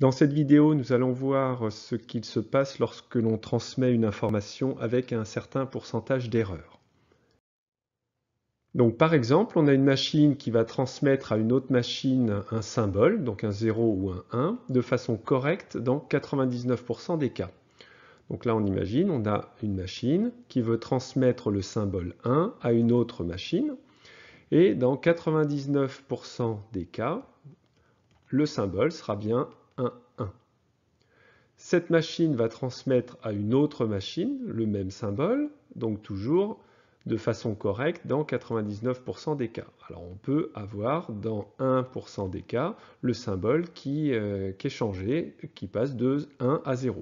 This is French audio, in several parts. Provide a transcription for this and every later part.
Dans cette vidéo, nous allons voir ce qu'il se passe lorsque l'on transmet une information avec un certain pourcentage d'erreurs. Donc par exemple, on a une machine qui va transmettre à une autre machine un symbole, donc un 0 ou un 1, de façon correcte dans 99% des cas. Donc là on imagine, on a une machine qui veut transmettre le symbole 1 à une autre machine, et dans 99% des cas, le symbole sera bien 1, 1. Cette machine va transmettre à une autre machine le même symbole, donc toujours de façon correcte dans 99% des cas. Alors on peut avoir dans 1% des cas le symbole euh, qui, est changé, qui passe de 1 à 0.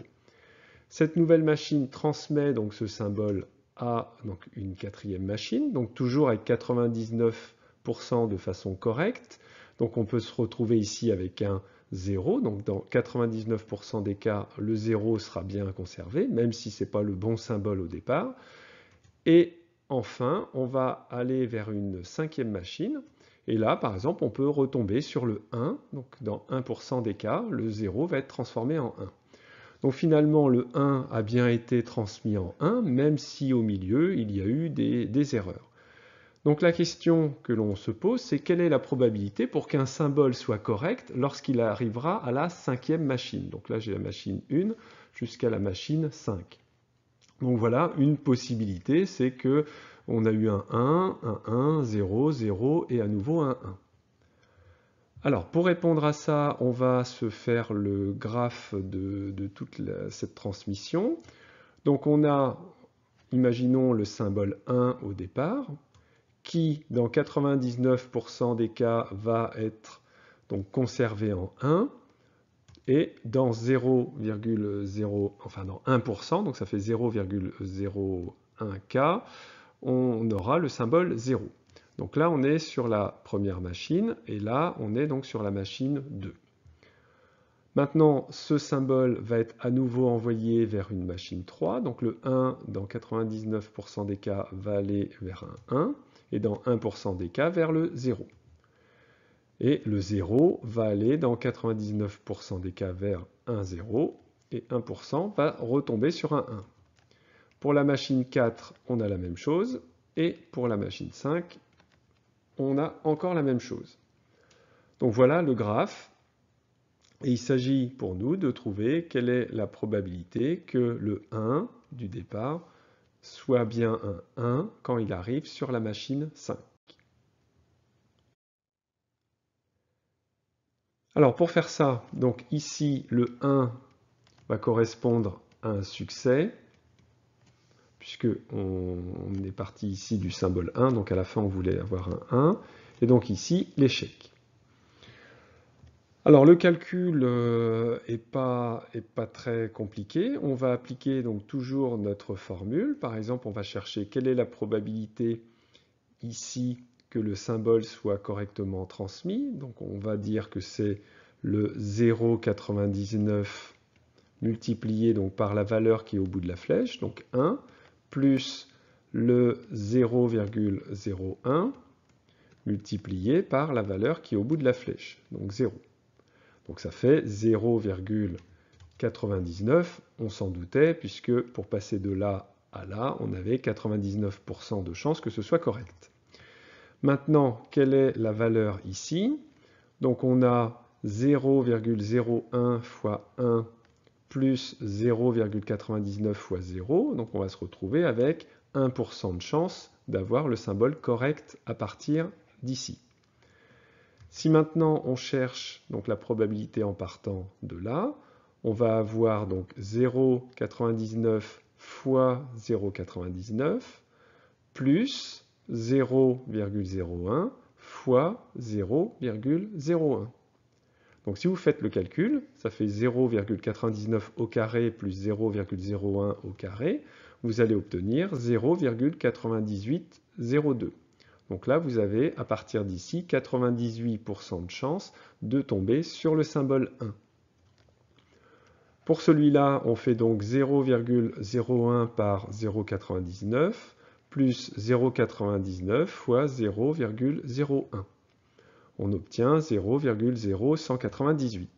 Cette nouvelle machine transmet donc ce symbole à donc une quatrième machine, donc toujours avec 99% de façon correcte. Donc on peut se retrouver ici avec un 0. Donc dans 99% des cas, le 0 sera bien conservé, même si ce n'est pas le bon symbole au départ. Et enfin, on va aller vers une cinquième machine. Et là, par exemple, on peut retomber sur le 1. Donc dans 1% des cas, le 0 va être transformé en 1. Donc finalement, le 1 a bien été transmis en 1, même si au milieu, il y a eu des, des erreurs. Donc la question que l'on se pose, c'est quelle est la probabilité pour qu'un symbole soit correct lorsqu'il arrivera à la cinquième machine. Donc là j'ai la machine 1 jusqu'à la machine 5. Donc voilà, une possibilité, c'est qu'on a eu un 1, un 1, 0, 0 et à nouveau un 1. Alors pour répondre à ça, on va se faire le graphe de, toute cette transmission. Donc on a, imaginons le symbole 1 au départ, qui, dans 99% des cas, va être donc conservé en 1 et dans 0,0, enfin dans 1%, donc ça fait 0,01K, on aura le symbole 0. Donc là, on est sur la première machine, et là, on est donc sur la machine 2. Maintenant, ce symbole va être à nouveau envoyé vers une machine 3, donc le 1, dans 99% des cas, va aller vers un 1 et dans 1% des cas vers le 0. Et le 0 va aller dans 99% des cas vers 1, 0 et 1% va retomber sur un 1. Pour la machine 4, on a la même chose et pour la machine 5, on a encore la même chose. Donc voilà le graphe et il s'agit pour nous de trouver quelle est la probabilité que le 1 du départ soit bien un 1 quand il arrive sur la machine 5. Alors pour faire ça, donc ici le 1 va correspondre à un succès, puisque on, est parti ici du symbole 1, donc à la fin on voulait avoir un 1, et donc ici l'échec. Alors le calcul n'est euh, pas, très compliqué. On va appliquer donc toujours notre formule. Par exemple, on va chercher quelle est la probabilité ici que le symbole soit correctement transmis. Donc on va dire que c'est le 0,99 multiplié donc par la valeur qui est au bout de la flèche, donc 1, plus le 0,01 multiplié par la valeur qui est au bout de la flèche, donc 0. Donc ça fait 0,99. On s'en doutait, puisque pour passer de là à là, on avait 99% de chances que ce soit correct. Maintenant, quelle est la valeur ici Donc on a 0,01 fois 1 plus 0,99 fois 0. Donc on va se retrouver avec 1% de chance d'avoir le symbole correct à partir d'ici. Si maintenant on cherche donc la probabilité en partant de là, on va avoir donc 0,99 fois 0,99 plus 0,01 fois 0,01. Donc si vous faites le calcul, ça fait 0,99 au carré plus 0,01 au carré, vous allez obtenir 0,9802. Donc là, vous avez à partir d'ici 98% de chance de tomber sur le symbole 1. Pour celui-là, on fait donc 0,01 par 0,99 plus 0,99 fois 0,01. On obtient 0,0198.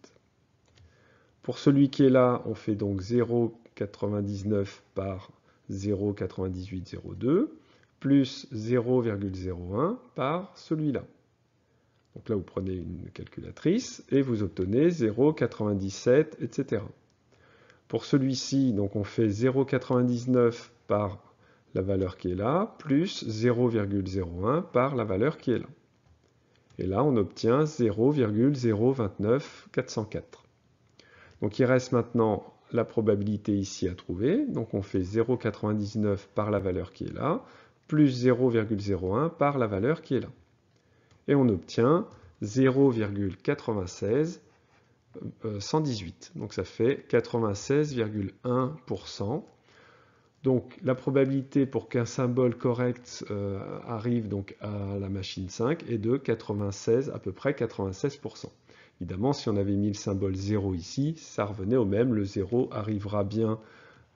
Pour celui qui est là, on fait donc 0,99 par 0,9802 plus 0,01 par celui-là. Donc là, vous prenez une calculatrice et vous obtenez 0,97, etc. Pour celui-ci, donc on fait 0,99 par la valeur qui est là, plus 0,01 par la valeur qui est là. Et là, on obtient 0,029404. Donc il reste maintenant la probabilité ici à trouver. Donc on fait 0,99 par la valeur qui est là, plus 0,01 par la valeur qui est là. Et on obtient 0,9618, euh, Donc ça fait 96,1%. Donc la probabilité pour qu'un symbole correct euh, arrive donc à la machine 5 est de 96, à peu près 96%. Évidemment, si on avait mis le symbole 0 ici, ça revenait au même. Le 0 arrivera bien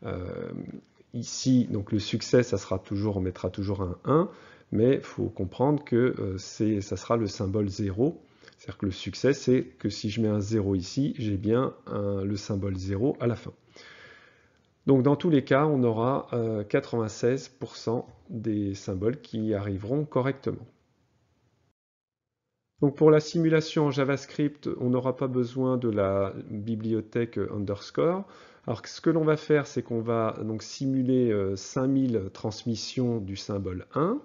euh, ici, donc le succès, ça sera toujours, on mettra toujours un 1, mais il faut comprendre que euh, ça sera le symbole 0. C'est-à-dire que le succès, c'est que si je mets un 0 ici, j'ai bien le symbole 0 à la fin. Donc dans tous les cas, on aura 96% euh, des symboles qui arriveront correctement. Donc pour la simulation en JavaScript, on n'aura pas besoin de la bibliothèque underscore. Alors ce que l'on va faire, c'est qu'on va donc simuler 5000 euh, transmissions du symbole 1.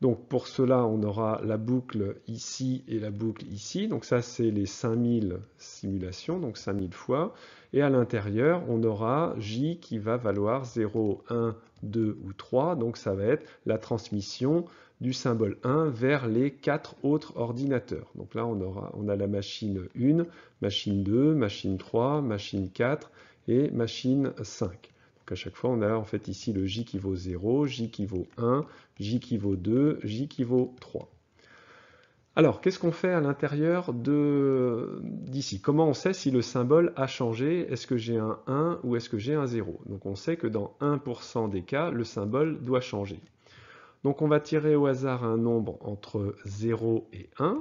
Donc pour cela, on aura la boucle ici et la boucle ici. Donc ça, c'est les 5000 simulations, donc 5000 fois. Et à l'intérieur, on aura J qui va valoir 0, 1, 2 ou 3. Donc ça va être la transmission du symbole 1 vers les quatre autres ordinateurs. Donc là, on, aura, on a la machine 1, machine 2, machine 3, machine 4 et machine 5. Donc à chaque fois, on a en fait ici le J qui vaut 0, J qui vaut 1, J qui vaut 2, J qui vaut 3. Alors, qu'est-ce qu'on fait à l'intérieur d'ici Comment on sait si le symbole a changé Est-ce que j'ai un 1 ou est-ce que j'ai un 0 Donc on sait que dans 1% des cas, le symbole doit changer. Donc on va tirer au hasard un nombre entre 0 et 1.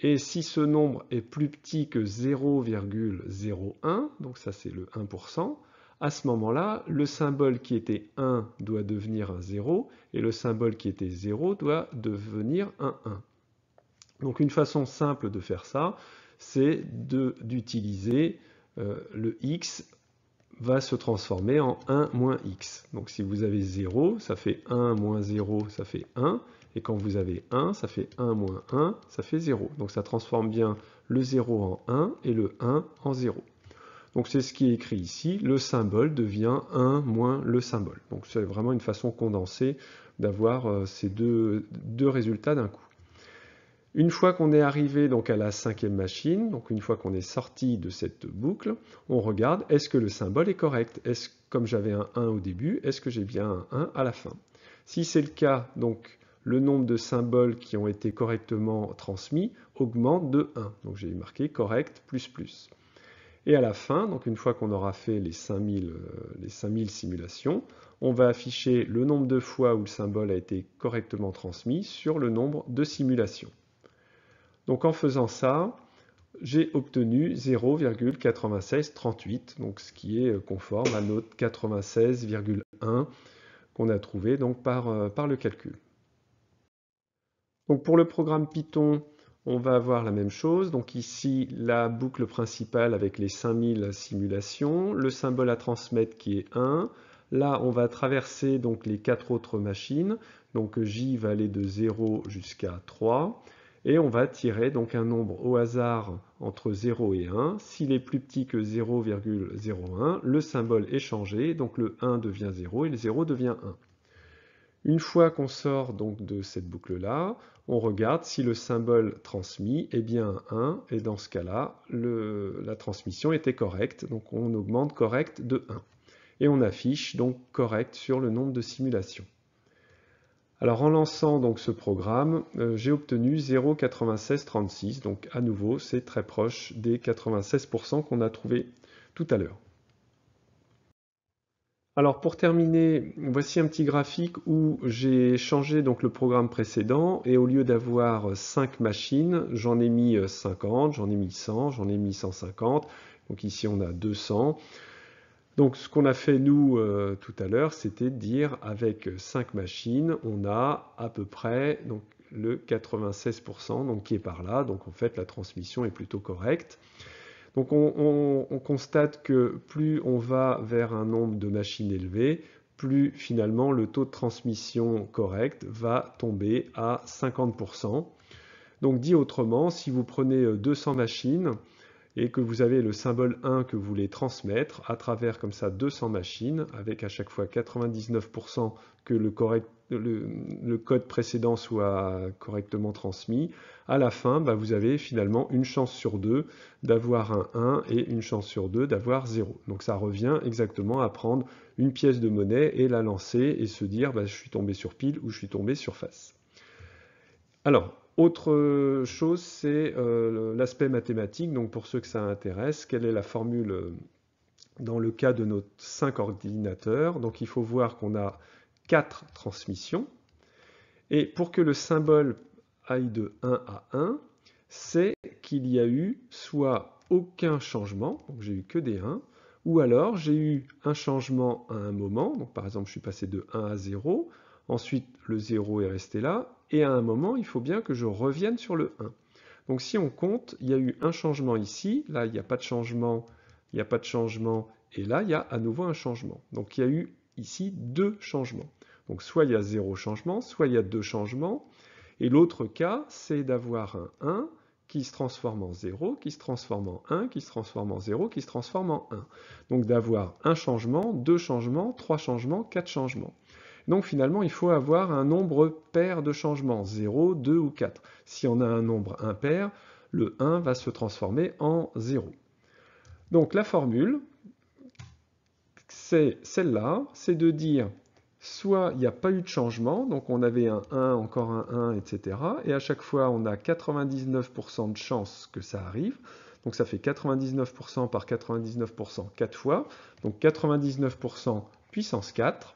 Et si ce nombre est plus petit que 0,01, donc ça c'est le 1%, à ce moment-là, le symbole qui était 1 doit devenir un 0 et le symbole qui était 0 doit devenir un 1. Donc une façon simple de faire ça, c'est d'utiliser euh, le x va se transformer en 1 moins x. Donc si vous avez 0, ça fait 1 moins 0, ça fait 1. Et quand vous avez 1, ça fait 1 moins 1, ça fait 0. Donc ça transforme bien le 0 en 1 et le 1 en 0. Donc c'est ce qui est écrit ici, le symbole devient 1 moins le symbole. Donc c'est vraiment une façon condensée d'avoir euh, ces deux, résultats d'un coup. Une fois qu'on est arrivé donc à la cinquième machine, donc une fois qu'on est sorti de cette boucle, on regarde est-ce que le symbole est correct Est-ce comme j'avais un 1 au début, est-ce que j'ai bien un 1 à la fin Si c'est le cas, donc le nombre de symboles qui ont été correctement transmis augmente de 1. Donc j'ai marqué correct plus plus. Et à la fin, donc une fois qu'on aura fait les 5000, euh, simulations, on va afficher le nombre de fois où le symbole a été correctement transmis sur le nombre de simulations. Donc en faisant ça, j'ai obtenu 0,9638, donc ce qui est euh, conforme à notre 96,1 qu'on a trouvé donc par euh, le calcul. Donc pour le programme Python, on va avoir la même chose. Donc ici, la boucle principale avec les 5000 simulations, le symbole à transmettre qui est 1. Là, on va traverser donc les quatre autres machines. Donc J va aller de 0 jusqu'à 3. Et on va tirer donc un nombre au hasard entre 0 et 1. S'il est plus petit que 0,01, le symbole est changé. Donc le 1 devient 0 et le 0 devient 1. Une fois qu'on sort donc de cette boucle-là, on regarde si le symbole transmis est bien 1, et dans ce cas-là, la transmission était correcte, donc on augmente correct de 1. Et on affiche donc correct sur le nombre de simulations. Alors en lançant donc ce programme, euh, j'ai obtenu 0,9636, donc à nouveau c'est très proche des 96% qu'on a trouvé tout à l'heure. Alors pour terminer, voici un petit graphique où j'ai changé donc le programme précédent et au lieu d'avoir 5 machines, j'en ai mis 50, euh, j'en ai mis 100, j'en ai mis 150. Donc ici on a 200. Donc ce qu'on a fait nous euh, tout à l'heure, c'était de dire avec 5 machines, on a à peu près donc, le 96% qui est par là. Donc en fait la transmission est plutôt correcte. Donc on, constate que plus on va vers un nombre de machines élevé, plus finalement le taux de transmission correct va tomber à 50%. Donc dit autrement, si vous prenez 200 euh, machines, et que vous avez le symbole 1 que vous voulez transmettre à travers comme ça 200 machines avec à chaque fois 99% que le, code précédent soit correctement transmis, à la fin bah, vous avez finalement une chance sur deux d'avoir un 1 et une chance sur deux d'avoir 0. Donc ça revient exactement à prendre une pièce de monnaie et la lancer et se dire bah, je suis tombé sur pile ou je suis tombé sur face. Alors, autre euh, chose, c'est euh, l'aspect mathématique. Donc pour ceux que ça intéresse, quelle est la formule euh, dans le cas de nos cinq ordinateurs Donc il faut voir qu'on a quatre transmissions. Et pour que le symbole aille de 1 à 1, c'est qu'il y a eu soit aucun changement, donc j'ai eu que des 1, ou alors j'ai eu un changement à un moment, donc par exemple je suis passé de 1 à 0, ensuite le 0 est resté là, et à un moment, il faut bien que je revienne sur le 1. Donc si on compte, il y a eu un changement ici, là il n'y a pas de changement, il n'y a pas de changement, et là il y a à nouveau un changement. Donc il y a eu ici deux changements. Donc soit il y a zéro changement, soit il y a deux changements, et l'autre cas, c'est d'avoir un 1 qui se transforme en 0, qui se transforme en 1, qui se transforme en 0, qui se transforme en 1. Donc d'avoir un changement, deux changements, trois changements, quatre changements. Donc finalement, il faut avoir un nombre pair de changements, 0, 2 ou 4. Si on a un nombre impair, le 1 va se transformer en 0. Donc la formule, c'est celle-là, c'est de dire soit il n'y a pas eu de changement, donc on avait un 1, encore un 1, etc. Et à chaque fois, on a 99% de chance que ça arrive. Donc ça fait 99% par 99% 4 fois. Donc 99% puissance 4.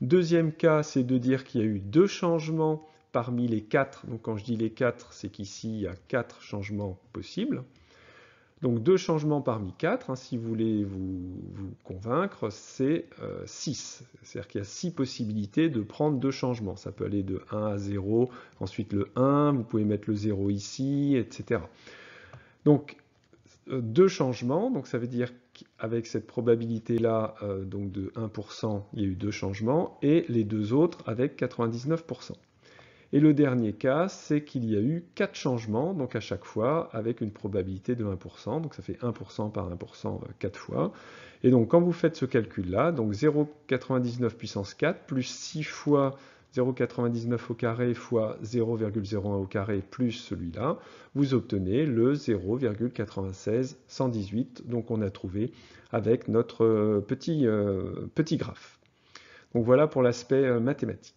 Deuxième cas, c'est de dire qu'il y a eu deux changements parmi les quatre. Donc quand je dis les quatre, c'est qu'ici, il y a quatre changements possibles. Donc deux changements parmi quatre, hein, si vous voulez vous, convaincre, c'est euh, six. C'est-à-dire qu'il y a six possibilités de prendre deux changements. Ça peut aller de 1 à 0, ensuite le 1, vous pouvez mettre le 0 ici, etc. Donc euh, deux changements, donc ça veut dire avec cette probabilité-là, euh, donc de 1%, il y a eu deux changements, et les deux autres avec 99%. Et le dernier cas, c'est qu'il y a eu quatre changements, donc à chaque fois, avec une probabilité de 1%, donc ça fait 1% par 1% 4 euh, fois. Et donc quand vous faites ce calcul-là, donc 0,99 puissance 4 plus 6 fois 0,99 au carré fois 0,01 au carré plus celui-là, vous obtenez le 0,96118, donc on a trouvé avec notre euh, petit, euh, petit graphe. Donc voilà pour l'aspect euh, mathématique.